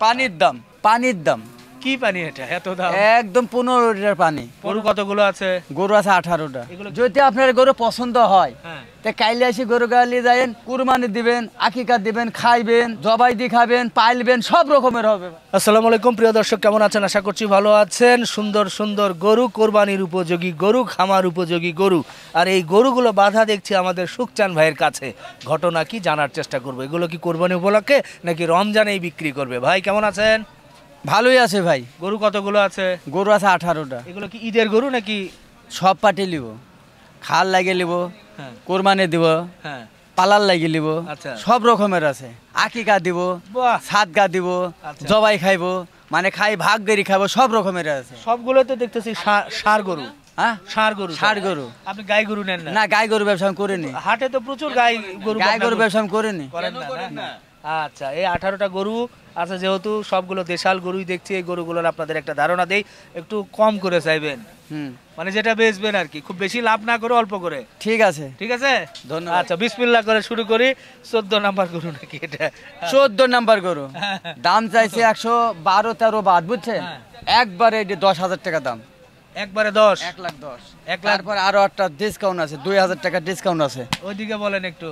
पानी दम पानी दम কি পানি এটা এত দাম একদম লিটার পানি গরু কতগুলো আছে গরু আছে যদি আপনার গরু পছন্দ হয় হ্যাঁ। কাইলে এসে গরু গালি কুরবানি দিবেন আকিকা দিবেন খাইবেন জবাই খাবেন পাইলবেন সব রকমের হবে আসসালামু আলাইকুম প্রিয় দর্শক কেমন আছেন আশা করছি ভালো আছেন সুন্দর সুন্দর গরু কোরবানির উপযোগী গরু খামার উপযোগী গরু আর এই গরুগুলো বাধা দেখছি আমাদের সুখচান ভাইয়ের কাছে ঘটনা কি জানার চেষ্টা করবো এগুলো কি কোরবানি উপলক্ষে নাকি রমজানেই বিক্রি করবে ভাই কেমন আছেন ভালোই আছে ভাই গরু কতগুলো আছে গরু আছে আঠারোটা এগুলো কি ঈদের গরু নাকি সব পাটি নিব খাল লাগিয়ে নিব হ্যাঁ। কোরবানি দিব হ্যাঁ। পালার লাগিয়ে নিব আচ্ছা। সব রকমের আছে আকিকা দিব সাত গা দিব আচ্ছা। জবাই খাইব মানে খাই ভাগ দেরি খাবো সব রকমের আছে সবগুলো তো দেখতেছি সার গরু হ্যাঁ সার গরু সার গরু আপনি গাই গরু নেন না গাই গরু ব্যবসা করেনি হাটে তো প্রচুর গাই গরু গাই গরু ব্যবসা করেনি করেন না আচ্ছা এই আঠারোটা গরু আচ্ছা যেহেতু সবগুলো দেশাল গরুই দেখছি এই গরুগুলোর আপনাদের একটা ধারণা দেই একটু কম করে চাইবেন মানে যেটা বেচবেন আর কি খুব বেশি লাভ না করে অল্প করে ঠিক আছে ঠিক আছে ধন্যবাদ আচ্ছা বিসমিল্লা করে শুরু করি চোদ্দ নাম্বার গরু নাকি এটা চোদ্দ নাম্বার গরু দাম চাইছে একশো বারো তেরো বাদ বুঝছেন হ্যাঁ। একবারে দশ হাজার টাকা দাম একবারে দশ এক লাখ দশ এক লাখ পর আরো একটা ডিসকাউন্ট আছে দুই হাজার টাকা ডিসকাউন্ট আছে ওইদিকে বলেন একটু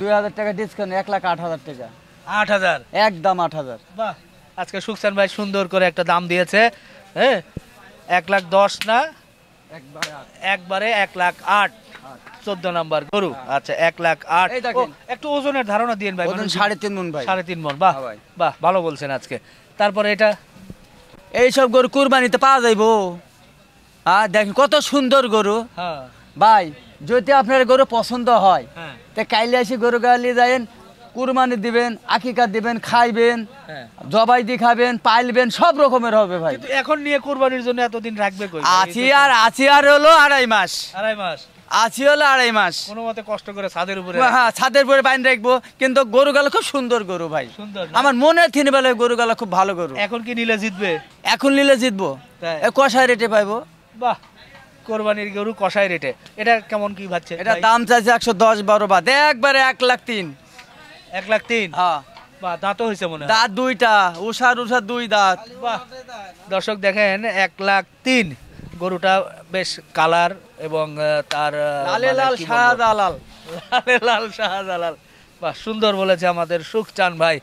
দুই হাজার টাকা ডিসকাউন্ট এক লাখ আট হাজার টাকা একদম বাহ আজকে ভাই সুন্দর করে একটা দাম দিয়েছে হ্যাঁ লাখ না একবারে লাখ নাম্বার গরু আচ্ছা লাখ একটু ওজনের ধারণা দিন ভাই ভাই বাহ হ্যাঁ বাহ ভালো বলছেন আজকে তারপরে এটা এইসব গরু কুরবানিতে পাওয়া যাইবো আর দেখেন কত সুন্দর গরু হ্যাঁ। ভাই যদি আপনার গরু পছন্দ হয় হ্যাঁ। তা কাইলে এসে গরু গালি যায়েন কুরবানি দিবেন আকিকা দিবেন খাইবেন হ্যাঁ। জবাই দি খাবেন পাইলবেন সব রকমের হবে ভাই এখন নিয়ে কুরবানির জন্য এতদিন রাখবে মানে আছি আর আছি আর হলো আড়াই মাস আড়াই মাস আছি হলো আড়াই মাস কোনো মতে কষ্ট করে ছাদের উপরে হ্যাঁ, হ্যাঁ ছাদের উপরে বাইন রাখবো কিন্তু খুব সুন্দর গরু ভাই আমার বেলায় গরু গালা খুব ভালো গরু এখন কি নিলে জিতবে এখন নিলে জিতবো কষায় রেটে পাইবো কোরবানির গরু রেটে এটা কেমন কি ভাবছে এটা দাম চাইছে একশো দশ বারো বাদ একবারে এক লাখ তিন এক লাখ তিন হ্যাঁ। বা বাহ দাঁতও হয়েছে মনে হয় দাঁত দুইটা উষার উষার দুই দাঁত বাহ দর্শক দেখেন এক লাখ তিন গরুটা বেশ কালার এবং তার মানে লালে লাল শাহজালাল লালে লাল শাহজালাল বাহ সুন্দর বলেছে আমাদের সুখ চান ভাই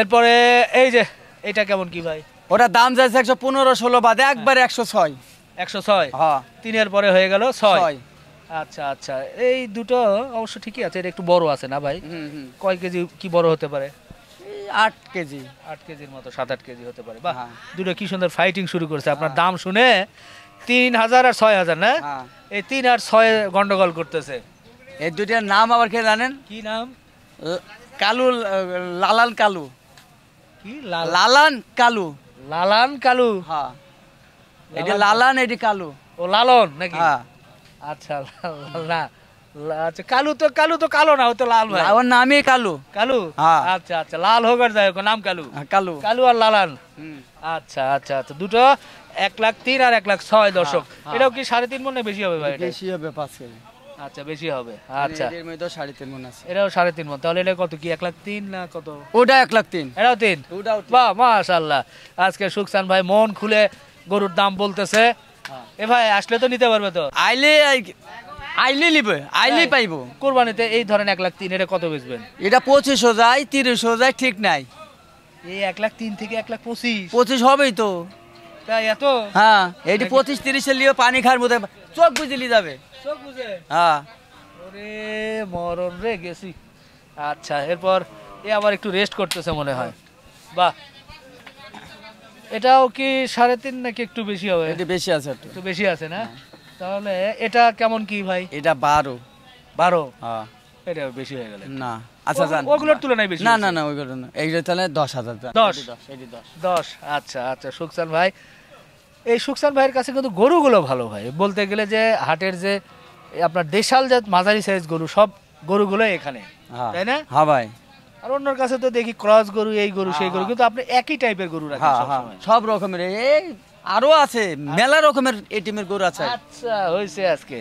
এরপরে এই যে এটা কেমন কি ভাই ওটা দাম যাচ্ছে একশো পনেরো ষোলো বাদে একবার একশো ছয় একশো ছয় হ্যাঁ তিনের পরে হয়ে গেল ছয় আচ্ছা আচ্ছা এই দুটো অবশ্য ঠিকই আছে এটা একটু বড় আছে না ভাই কয় কেজি কি বড় হতে পারে আট কেজি আট কেজির মতো সাত আট কেজি হতে পারে বাহ হ্যাঁ। দুটো কি সুন্দর ফাইটিং শুরু করেছে আপনার হ্যাঁ। দাম শুনে তিন হাজার আর ছয় হাজার না হ্যাঁ। এই তিন আর ছয় গন্ডগোল করতেছে এই দুইটার নাম আবার কে জানেন কি নাম কালু লালান কালু কি লালান কালু লালান কালু হ্যাঁ এটা লালান এটি কালু ও লালন নাকি হ্যাঁ আচ্ছা না আচ্ছা কালু তো কালু তো কালো না ও তো লাল ভাই আমার নামই কালু কালু হ্যাঁ। আচ্ছা আচ্ছা লাল যাই হোক নাম কালু হ্যাঁ, কালু কালু আর লালান আচ্ছা আচ্ছা আচ্ছা দুটো এক লাখ তিন আর এক লাখ ছয় হ্যাঁ, এটাও কি সাড়ে তিন মনে বেশি হবে ভাই বেশি হবে পাঁচ কেজি আচ্ছা বেশি হবে আচ্ছা এর মধ্যে সাড়ে তিন মন আছে এটাও সাড়ে তিন মন তাহলে এটা কত কি এক লাখ তিন না কত ওটা এক লাখ তিন এটাও তিন ওটাও বা মাশাল্লাহ আজকে সুকসান ভাই মন খুলে গরুর দাম বলতেছে এ ভাই আসলে তো নিতে পারবে তো আইলে নিবে আইলি হ্যাঁ। পাইবো কোরবানিতে এই ধরেন এক লাখ কত বেচবেন এটা ঠিক নাই এই এক লাখ তিন থেকে এক লাখ পঁচিশ পঁচিশ হবেই তো তাই এত হ্যাঁ পঁচিশ তিরিশে লিও পানি খার মধ্যে চোখ বুঝলি যাবে চোখ বুঝে হ্যাঁ ওরে মরণ রে গেছি আচ্ছা এরপর এ আবার একটু রেস্ট করতেছে মনে হয় বাহ এটাও কি সাড়ে তিন নাকি একটু বেশি হবে একটু বেশি আছে একটু বেশি আছে না তাহলে এটা কেমন কি ভাই এটা বারো বারো হ্যাঁ। এটা বেশি হয়ে না দশ দশ আচ্ছা আচ্ছা ভাই এই ভাইয়ের কাছে কিন্তু ভালো ভাই বলতে গেলে যে হাটের যে আপনার দেশাল জাত মাঝারি সাইজ গরু সব গরুগুলো এখানে হ্যাঁ। তাই না হ্যাঁ ভাই আর অন্যর কাছে তো দেখি ক্রস গরু এই গরু সেই গরু হ্যাঁ, কিন্তু আপনি একই টাইপের গরু রাখেন হ্যাঁ, হ্যাঁ, সবসময় সব রকমের এই আরো আছে মেলা রকমের এটিএমের গরু আছে আচ্ছা হইছে আজকে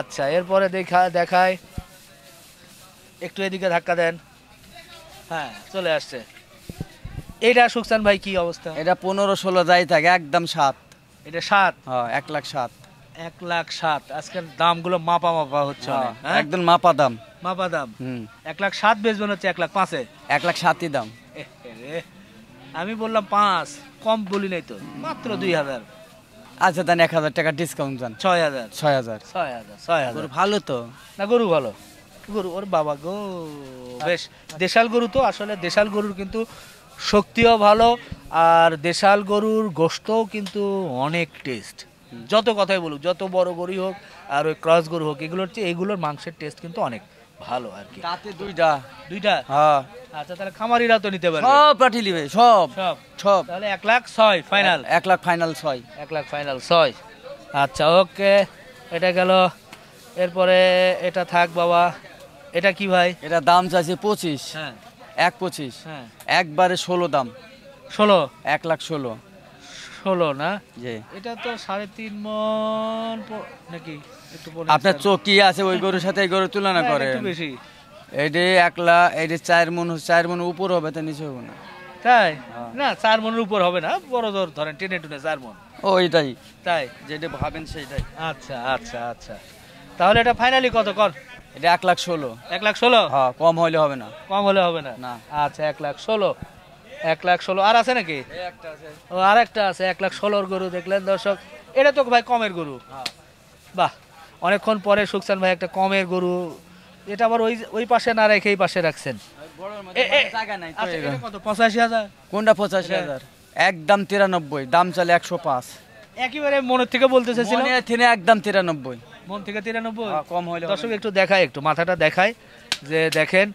আচ্ছা এরপরে দেখা দেখায় একটু এদিকে ধাক্কা দেন হ্যাঁ চলে আসছে এটা সুকসান ভাই কি অবস্থা এটা পনেরো ষোলো যাই থাকে একদম সাত এটা সাত হ্যাঁ এক লাখ সাত এক লাখ সাত আজকের দামগুলো মাপা মাপা হচ্ছে হ্যাঁ, হ্যাঁ? একদম মাপা দাম মাপা দাম এক লাখ সাত বেচবেন হচ্ছে এক লাখ পাঁচে এক লাখ সাতই দাম আমি বললাম পাঁচ কম বলি নাই তো মাত্র দুই হাজার আচ্ছা দেন এক হাজার টাকা ডিসকাউন্ট চান ছয় হাজার ছয় হাজার ছয় হাজার ছয় হাজার ভালো তো না গরু ভালো গরু ওর বাবা গো বেশ দেশাল গরু তো আসলে দেশাল গরুর কিন্তু শক্তিও ভালো আর দেশাল গরুর গোস্তও কিন্তু অনেক টেস্ট যত কথাই বলুক যত বড় গরি হোক আর ওই ক্রস গরু হোক এগুলোর চেয়ে এগুলোর মাংসের টেস্ট কিন্তু অনেক ভালো আর কি তাতে দুইটা দুইটা হ্যাঁ আচ্ছা তাহলে খামারিরা তো নিতে পারবে সব পাঠিয়ে দিবে সব সব সব তাহলে এক লাখ ছয় ফাইনাল এক লাখ ফাইনাল ছয় এক লাখ ফাইনাল ছয় আচ্ছা ওকে এটা গেল এরপরে এটা থাক বাবা এটা কি ভাই এটা দাম চাইছে পঁচিশ হ্যাঁ এক পঁচিশ হ্যাঁ একবারে ষোলো দাম ষোলো এক লাখ ষোলো ষোলো না এটা তো সাড়ে তিন মন নাকি একটু আপনার চকি আছে ওই গরুর সাথে এই গরুর তুলনা করে বেশি এটি একলা এটি চার মন চার মন উপর হবে তা নিচে হবে না তাই হ্যাঁ। না চার মনের উপর হবে না বড় ধর ধরেন টেনে টুনে চার মন ও এটাই তাই যেটা ভাবেন সেটাই আচ্ছা আচ্ছা আচ্ছা তাহলে এটা ফাইনালি কত কর এটা এক লাখ ষোলো এক লাখ ষোলো হ্যাঁ কম হলে হবে না কম হলে হবে না না আচ্ছা এক লাখ ষোলো এক লাখ ষোলো আর আছে নাকি ও আর একটা আছে এক লাখ ষোলোর গরু দেখলেন দর্শক এটা তো ভাই কমের গরু হ্যাঁ। বাহ অনেকক্ষণ পরে সুকসান ভাই একটা কমের গরু এটা আবার ওই ওই পাশে না রেখে এই পাশে রাখছেন আচ্ছা, পঁচাশি হাজার কোনটা পঁচাশি হাজার একদম তিরানব্বই দাম চলে একশো পাঁচ একেবারে মনের থেকে বলতে চাইছিলাম একদম তিরানব্বই মন থেকে তিরানব্বই হ্যাঁ, কম হলে দর্শক একটু দেখায় একটু মাথাটা দেখায় যে দেখেন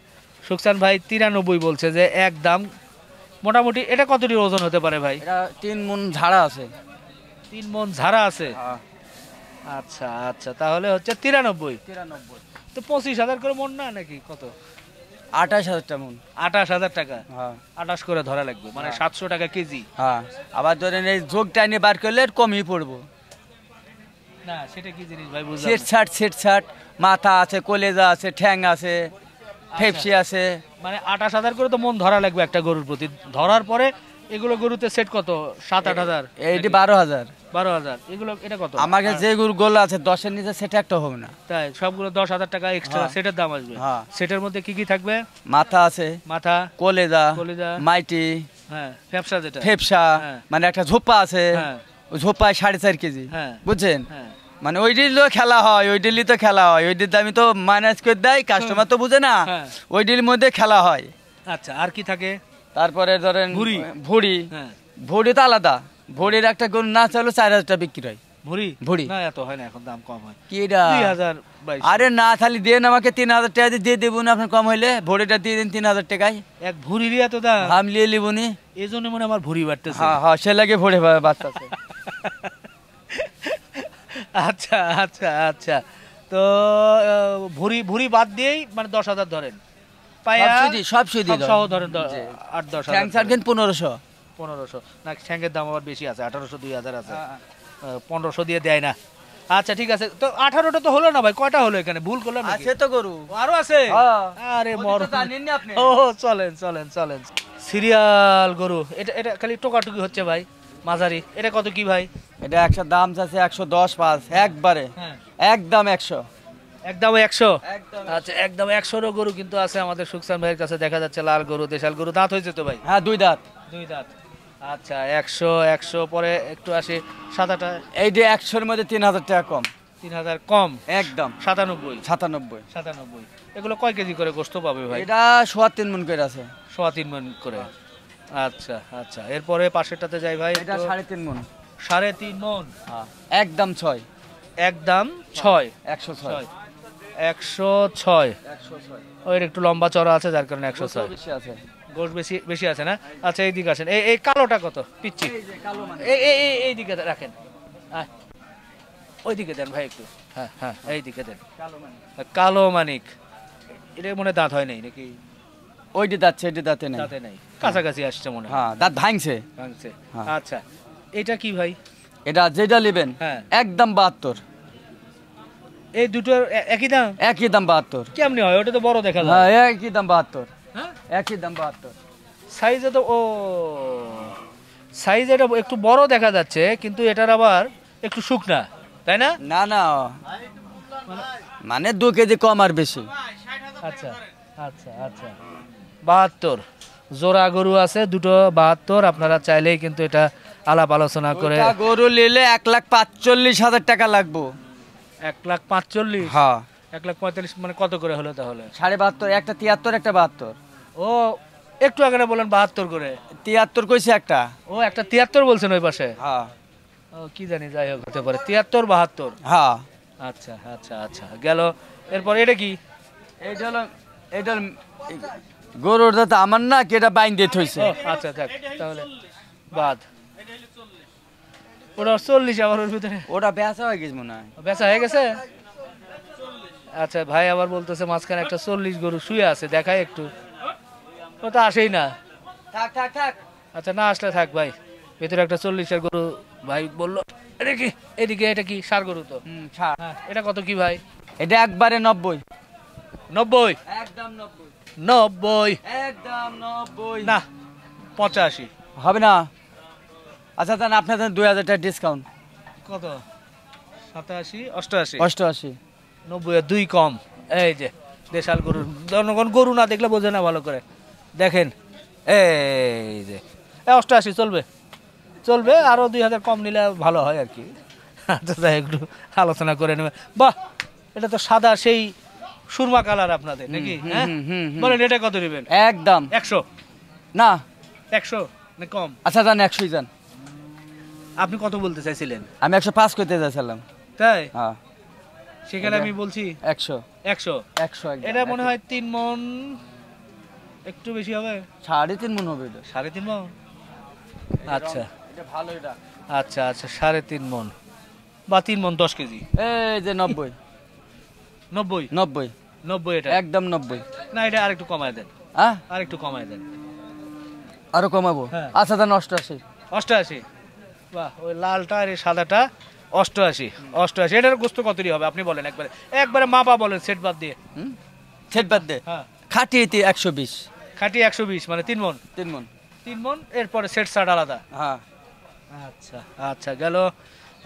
সুকসান ভাই তিরানব্বই বলছে যে এক দাম মোটামুটি এটা কতটি ওজন হতে পারে ভাই তিন মন ঝাড়া আছে তিন মন ঝাড়া আছে হ্যাঁ। আচ্ছা আচ্ছা তাহলে হচ্ছে তিরানব্বই তিরানব্বই তো পঁচিশ হাজার করে মন না নাকি কত আঠাশ হাজার টাকা মন আঠাশ হাজার টাকা হ্যাঁ। আঠাশ করে ধরা লাগবে মানে হ্যাঁ। সাতশো টাকা কেজি হ্যাঁ আবার ধরেন এই যোগ টাইনে বার করলে কমই পড়বো না সেটা কি জিনিস ভাই বুঝলাম সেট ছাট সেট মাথা আছে কলেজা আছে ঠ্যাং আছে ফেপসি আচ্ছা। আছে মানে আঠাশ হাজার করে তো মন ধরা লাগবে একটা গরুর প্রতি ধরার পরে এগুলো গরুতে সেট কত সাত আট হাজার এইটি বারো হাজার বারো হাজার এগুলো এটা কত আমার যে গরু গোলা আছে দশের নিচে সেটা একটা হবে না তাই সবগুলো দশ হাজার টাকা হ্যাঁ। এক্সট্রা সেটার দাম আসবে সেটার হ্যাঁ। মধ্যে কি কি থাকবে মাথা আছে মাথা কলেজা কলেজা মাইটি হ্যাঁ ফেপসা যেটা ফেপসা হ্যাঁ। মানে একটা ঝোপা আছে ঝোপায় সাড়ে চার কেজি বুঝছেন হ্যাঁ মানে ওই ডিল খেলা হয় ওই ডিলই তো খেলা হয় ওই ডিল আমি তো মাইনাস করে দেয় কাস্টমার তো বুঝে না হ্যাঁ। ওই ডিল মধ্যে খেলা হয় আচ্ছা আর কি থাকে তারপরে ধরেন ভুড়ি ভুড়ি হ্যাঁ। ভুড়ি তো আলাদা ভুড়ির একটা গরু না চাইলেও চার টাকা বিক্রি হয় ভুড়ি ভুড়ি না এত হয় না এখন দাম কম হয় কিরা আরে না খালি দেন আমাকে তিন হাজার টাকা দিয়ে দেবো না আপনার কম হইলে ভুড়িটা দিয়ে দিন তিন হাজার টাকায় এক ভুড়ি লিয়া এত দাম আমি নিয়ে লিবো নি এই জন্য মনে আমার ভুড়ি বাড়তেছে হ্যাঁ হ্যাঁ সে লাগে ভুড়ি বাড়তেছে আচ্ছা আচ্ছা আচ্ছা তো ভুরি ভুরি বাদ দিয়েই মানে দশ হাজার ধরেন পনেরোশো পনেরোশো দিয়ে দেয় না আচ্ছা ঠিক আছে আঠারোটা তো হলো না ভাই কয়টা হলো এখানে ভুল তো গরু আরো আছে আরে চলেন চলেন চলেন সিরিয়াল গরু এটা এটা খালি টোকাটুকি হচ্ছে ভাই মাঝারি এটা কত কি ভাই এটা একশো দাম চাচ্ছে একশো দশ একবারে হ্যাঁ। একদম একশো একদম একশো আচ্ছা একদম একশোরও গরু কিন্তু আছে আমাদের সুকসান ভাইয়ের কাছে দেখা যাচ্ছে লাল গরু দেশাল গরু দাঁত হয়েছে তো ভাই হ্যাঁ দুই দাঁত দুই দাঁত আচ্ছা একশো একশো পরে একটু আসি সাদাটা এই যে একশোর মধ্যে তিন হাজার টাকা কম তিন হাজার কম একদম সাতানব্বই সাতানব্বই সাতানব্বই এগুলো কয় কেজি করে গোস্ত পাবে ভাই এটা সোয়া তিন মন করে আছে সোয়া তিন মন করে আচ্ছা আচ্ছা এরপরে পাশেরটাতে যাই ভাই এটা সাড়ে তিন মন সাড়ে তিন মন একদম ছয় একদম ছয় একশো ছয় একশো ছয় ওই একটু লম্বা চড়া আছে যার কারণে একশো ছয় আছে গোশ বেশি বেশি আছে না আচ্ছা এই দিকে আসেন এই কালোটা কত পিচ্ছি এই মানে। রাখেন ওই দিকে দেন ভাই একটু হ্যাঁ হ্যাঁ এই দিকে দেন কালো মানিক এটা মনে দাঁত হয় নাই নাকি ওইটি দাঁত সেটি দাঁতে নাই দাঁতে নাই কাছাকাছি আসছে মনে হ্যাঁ দাঁত ভাঙছে ভাঙছে হ্যাঁ। আচ্ছা এটা কি ভাই এটা যেটা নেবেন হ্যাঁ। একদম বাহাত্তর এই দুটোর একই দাম একই দাম বাহাত্তর কেমনি হয় ওটা তো বড় দেখা যায় হ্যাঁ একই দাম বাহাত্তর হ্যাঁ একই দাম বাহাত্তর সাইজ তো ও সাইজ এটা একটু বড় দেখা যাচ্ছে কিন্তু এটার আবার একটু শুকনা তাই না না না মানে দু কেজি কম আর বেশি আচ্ছা আচ্ছা আচ্ছা বাহাত্তর জোড়া গরু আছে দুটো বাহাত্তর আপনারা চাইলেই কিন্তু এটা আলাপ আলোচনা করে গরু নিলে এক লাখ পাঁচচল্লিশ হাজার টাকা লাগবো এক লাখ পাঁচচল্লিশ হ্যাঁ এক লাখ পঁয়তাল্লিশ মানে কত করে হলো তাহলে সাড়ে বাহাত্তর একটা তিয়াত্তর একটা বাহাত্তর ও একটু আগে বলেন বাহাত্তর করে তিয়াত্তর কইছে একটা ও একটা তিয়াত্তর বলছেন ওই পাশে হ্যাঁ ও কি জানি যাই হোক হতে পারে তিয়াত্তর বাহাত্তর হ্যাঁ আচ্ছা আচ্ছা আচ্ছা গেল এরপর এটা কি এটা হলো এটা গরুর দাদা আমার না এটা বাইন দিয়ে থইছে আচ্ছা থাক তাহলে বাদ ওটা চল্লিশ আবার ওর ভিতরে ওটা বেচা হয়ে গেছে মনে হয় বেচা হয়ে গেছে আচ্ছা ভাই আবার বলতেছে মাঝখানে একটা চল্লিশ গরু শুয়ে আছে দেখাই একটু ও তো আসেই না থাক থাক থাক আচ্ছা না আসলে থাক ভাই ভেতরে একটা চল্লিশের গরু ভাই বললো দেখি এদিকে এটা কি সার গরু তো হ্যাঁ, এটা কত কি ভাই এটা একবারে নব্বই নব্বই একদম নব্বই নব্বই একদম নব্বই না পঁচাশি হবে না আচ্ছা তাহলে আপনাদের দুই হাজার টাকা ডিসকাউন্ট কত সাতাশি অষ্টআশি অষ্টআশি নব্বই দুই কম এই যে দেশাল গরু জনগণ গরু না দেখলে বোঝে না ভালো করে দেখেন এই যে অষ্টআশি চলবে চলবে আরও দুই হাজার কম নিলে ভালো হয় আর কি আচ্ছা একটু আলোচনা করে নেবে বাহ এটা তো সাদা সেই সুরমা কালার আপনাদের নাকি হ্যাঁ বলেন এটা কত নেবেন একদম একশো না একশো না কম আচ্ছা যান একশোই যান আপনি কত বলতে চাইছিলেন আমি একশো পাঁচ করতে চাইছিলাম তাই হ্যাঁ সেখানে আমি বলছি একশো একশো একশো এটা মনে হয় তিন মন একটু বেশি হবে সাড়ে তিন মন হবে এটা সাড়ে তিন মন আচ্ছা এটা ভালো এটা আচ্ছা আচ্ছা সাড়ে তিন মন বা তিন মন দশ কেজি এই যে নব্বই নব্বই নব্বই নব্বই এটা একদম নব্বই না এটা আর একটু কমায় দেন হ্যাঁ আর একটু কমায় দেন আরো কমাবো হ্যাঁ। আচ্ছা তাহলে অষ্টআশি অষ্টআশি ওই লালটা আর এই সাদাটা অষ্টআশি অষ্টআশি এটার গোস্ত কতই হবে আপনি বলেন একবারে একবারে মাপা বলেন সেট বাদ দিয়ে সেট বাদ দিয়ে হ্যাঁ খাটি এতে একশো বিশ খাটি একশো বিশ মানে তিন মন তিন মন তিন মন এরপরে সেট সাট আলাদা হ্যাঁ আচ্ছা আচ্ছা গেল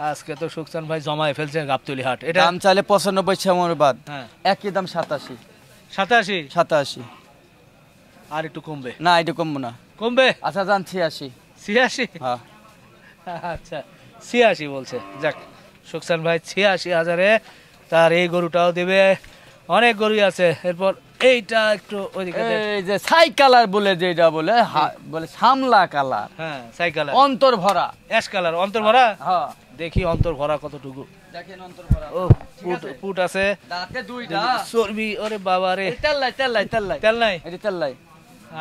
আজকে তো সুকসান ভাই জমায় ফেলছে গাবতলি হাট এটা দাম চাইলে পঁচানব্বই ছেমর বাদ হ্যাঁ একই দাম সাতাশি সাতাশি সাতাশি আর একটু কমবে না একটু কমবো না কমবে আচ্ছা দাম ছিয়াশি ছিয়াশি হ্যাঁ আচ্ছা ছিয়াশি বলছে যাক সুকসান ভাই ছিয়াশি হাজারে তার এই গরুটাও দেবে অনেক গরুই আছে এরপর এইটা একটু ওইদিকে যে সাই বলে যেটা বলে বলে সামলা কালার হ্যাঁ সাইকালার অন্তর ভরা এস কালার অন্তর ভরা হ্যাঁ, হ্যাঁ দেখি অন্তর ভরা কতটুকু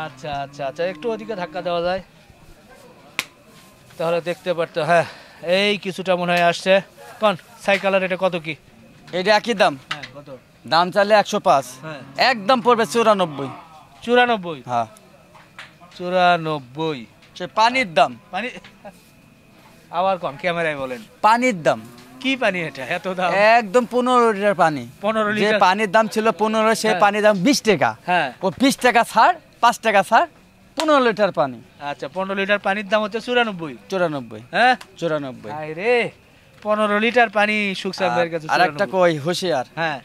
আচ্ছা আচ্ছা আচ্ছা একটু ওদিকে ধাক্কা দেওয়া যায় তাহলে দেখতে পারতো হ্যাঁ এই কিছুটা মনে হয় আসছে কন সাইকেলের এটা কত কি এটা একই দাম হ্যাঁ কত দাম চাইলে একশো পাঁচ হ্যাঁ। একদম পড়বে চুরানব্বই চুরানব্বই হ্যাঁ চুরানব্বই সে পানির দাম পানি আবার কম ক্যামেরায় বলেন পানির দাম কি পানি এটা এত দাম একদম পনেরো লিটার পানি পনেরো লিটার পানির দাম ছিল পনেরো সেই হ্যাঁ। পানির দাম বিশ টাকা হ্যাঁ ও বিশ টাকা ছাড় পাঁচ টাকা ছাড় পনেরো লিটার পানি আচ্ছা পনেরো লিটার পানির দাম হচ্ছে চুরানব্বই চুরানব্বই হ্যাঁ চুরানব্বই রে পনেরো লিটার পানি সুখসার ভাইয়ের কাছে আর একটা কই হুঁশিয়ার হ্যাঁ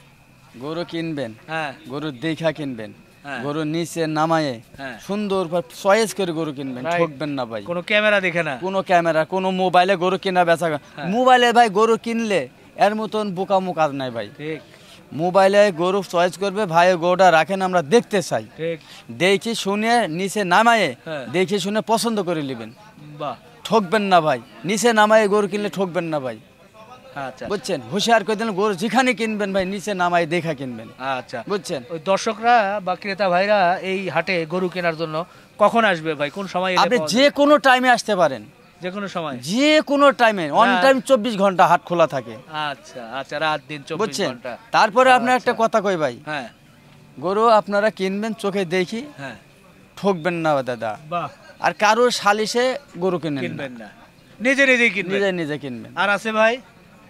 গরু কিনবেন হ্যাঁ গরুর দেখা কিনবেন হ্যাঁ। গরু নিচে নামায়ে হ্যাঁ। সুন্দর চয়েস করে গরু কিনবেন ঠকবেন না ভাই কোনো ক্যামেরা দেখে না কোনো ক্যামেরা কোনো মোবাইলে গরু কিনা বেচা হ্যাঁ। মোবাইলে ভাই গরু কিনলে এর মতন বোকা মোকাজ নাই ভাই ঠিক মোবাইলে গরু চয়েস করবে ভাই গরুটা রাখেন আমরা দেখতে চাই দেখি শুনে নিচে নামায়ে হ্যাঁ। দেখি শুনে পছন্দ করে নেবেন ঠকবেন না ভাই নিচে নামায়ে গরু কিনলে ঠকবেন না ভাই আচ্ছা। বুঝছেন হুশিয়ার করে দিলেন গরু যেখানে কিনবেন ভাই নিচে নামায় দেখা কিনবেন আচ্ছা বুঝছেন ওই দর্শকরা বা ক্রেতা ভাইরা এই হাটে গরু কেনার জন্য কখন আসবে ভাই কোন সময় আপনি যে কোনো টাইমে আসতে পারেন যে কোনো সময় যে কোনো টাইমে অন টাইম চব্বিশ ঘন্টা হাট খোলা থাকে আচ্ছা আচ্ছা রাত দিন চব্বিশ ঘন্টা তারপরে আপনার একটা আচ্ছা। কথা কই ভাই হ্যাঁ গরু আপনারা কিনবেন চোখে দেখি হ্যাঁ ঠকবেন না দাদা আর কারোর সালিশে গরু কিনবেন না নিজে নিজে কিনবেন নিজে নিজে কিনবেন আর আছে ভাই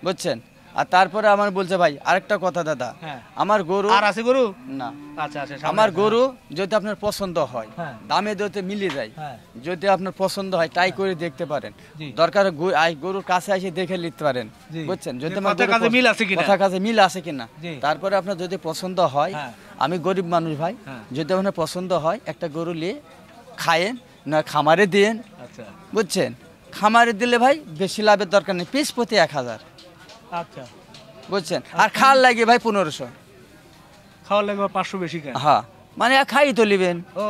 বুঝছেন আর তারপরে আমার বলছে ভাই আরেকটা কথা দাদা হ্যাঁ। আমার গরু আর আছে গরু না আচ্ছা, আচ্ছা, আমার গরু হ্যাঁ। যদি আপনার পছন্দ হয় হ্যাঁ। দামে যদি মিলে যায় যদি আপনার পছন্দ হয় ট্রাই করে দেখতে পারেন দরকার গরুর কাছে এসে দেখে নিতে পারেন বুঝছেন যদি আমার কাছে মিল আছে কিনা কথা কাছে মিল আছে কিনা তারপরে আপনার যদি পছন্দ হয় আমি গরিব মানুষ ভাই যদি আপনার পছন্দ হয় একটা গরু নিয়ে খায়েন না খামারে দিয়েন আচ্ছা। বুঝছেন খামারে দিলে ভাই বেশি লাভের দরকার নেই পিস প্রতি এক হাজার আচ্ছা। বুঝছেন আচ্ছা। আর লাগে ভাই পনেরোশো খাওয়ার লাগবে পাঁচশো বেশি হ্যাঁ মানে খাই তো ও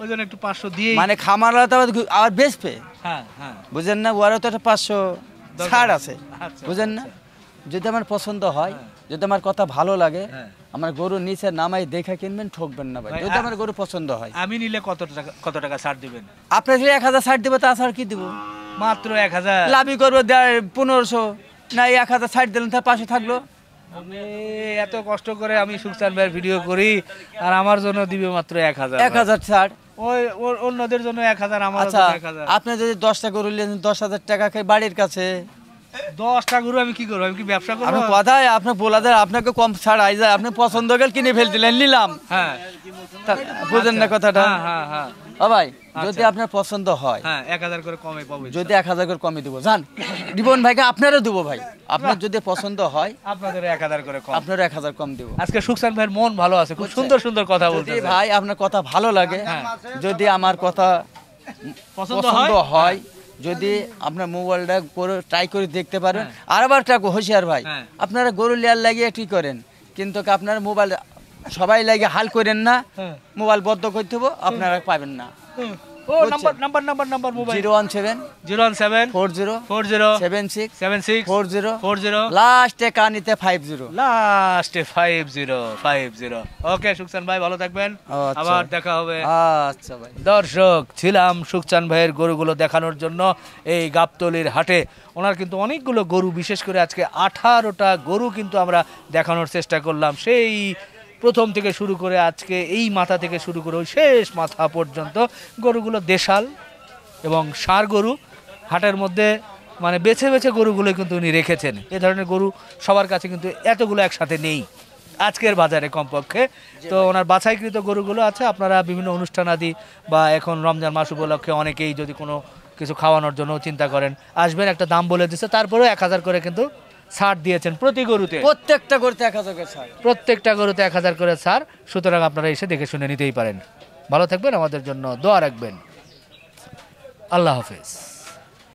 ওই জন্য একটু পাঁচশো দিয়ে মানে তো আবার বেচবে হ্যাঁ, হ্যাঁ। না ওরা তো একটা পাঁচশো ছাড় আছে আচ্ছা, না যদি আমার পছন্দ হয় হ্যাঁ। যদি আমার কথা ভালো লাগে আমার গরু নিচে নামাই দেখে কিনবেন ঠকবেন না ভাই যদি আমার গরু পছন্দ হয় আমি নিলে কত টাকা কত টাকা ছাড় দিবেন আপনার এক হাজার ছাড় দেবো তাছাড়া কি দিব মাত্র এক হাজার লাভি করবো পনেরোশো না এক হাজার ষাট দিলেন তার পাশে থাকলো আমি এত কষ্ট করে আমি সুলতান ভাইয়ের ভিডিও করি আর আমার জন্য দিবে মাত্র এক হাজার এক হাজার ষাট ওই অন্যদের জন্য এক হাজার আমার আচ্ছা আপনি যদি দশটা গরু নিলেন দশ হাজার টাকা খাই বাড়ির কাছে দশটা গরু আমি কি করবো আমি কি ব্যবসা করবো আপনার কথায় আপনার বোলা যায় আপনাকে কম ছাড় আই যায় আপনি পছন্দ গেল কিনে ফেলছিলেন নিলাম হ্যাঁ বুঝেন না কথাটা হ্যাঁ হ্যাঁ, হ্যাঁ। ও ভাই আচ্ছা। যদি আপনার পছন্দ হয় হ্যাঁ 1000 করে কমে পাবো যদি করে কমে দেব জান রিবন ভাইকে আপনারও দেব ভাই আপনার যদি পছন্দ হয় আপনাদের 1000 করে কম আপনার 1000 কম দেব আজকে সুকসান ভাইয়ের মন ভালো আছে খুব সুন্দর সুন্দর কথা বলতেছে ভাই আপনার কথা ভালো লাগে হ্যাঁ। যদি আমার কথা পছন্দ হয় যদি আপনার মোবাইলটা করে ট্রাই করে দেখতে পারেন হ্যাঁ। আর আবার হুঁশিয়ার ভাই হ্যাঁ। আপনারা গরু লেয়ার লাগিয়ে কি করেন কিন্তু আপনার মোবাইল সবাই লাগে হাল করেন না হ্যাঁ। মোবাইল বদ্ধ করতে হবো আপনারা পাবেন না লাস্টে ওকে সুকচান ভাই ভালো থাকবেন আচ্ছা। আবার দেখা হবে আচ্ছা ভাই দর্শক ছিলাম সুকচান ভাইয়ের গরুগুলো দেখানোর জন্য এই গাবতলির হাটে ওনার কিন্তু অনেকগুলো গরু বিশেষ করে আজকে আঠারোটা গরু কিন্তু আমরা দেখানোর চেষ্টা করলাম সেই প্রথম থেকে শুরু করে আজকে এই মাথা থেকে শুরু করে ওই শেষ মাথা পর্যন্ত গরুগুলো দেশাল এবং সার গরু হাটের মধ্যে মানে বেছে বেছে গরুগুলো কিন্তু উনি রেখেছেন এ ধরনের গরু সবার কাছে কিন্তু এতগুলো একসাথে নেই আজকের বাজারে কমপক্ষে তো ওনার বাছাইকৃত গরুগুলো আছে আপনারা বিভিন্ন অনুষ্ঠান আদি বা এখন রমজান মাস উপলক্ষে অনেকেই যদি কোনো কিছু খাওয়ানোর জন্য চিন্তা করেন আসবেন একটা দাম বলে দিচ্ছে তারপরেও এক হাজার করে কিন্তু ছাড় দিয়েছেন প্রতি গরুতে প্রত্যেকটা গরুতে এক হাজার করে সার প্রত্যেকটা গরুতে এক হাজার করে ছাড় সুতরাং আপনারা এসে দেখে শুনে নিতেই পারেন ভালো থাকবেন আমাদের জন্য দোয়া রাখবেন আল্লাহ হাফেজ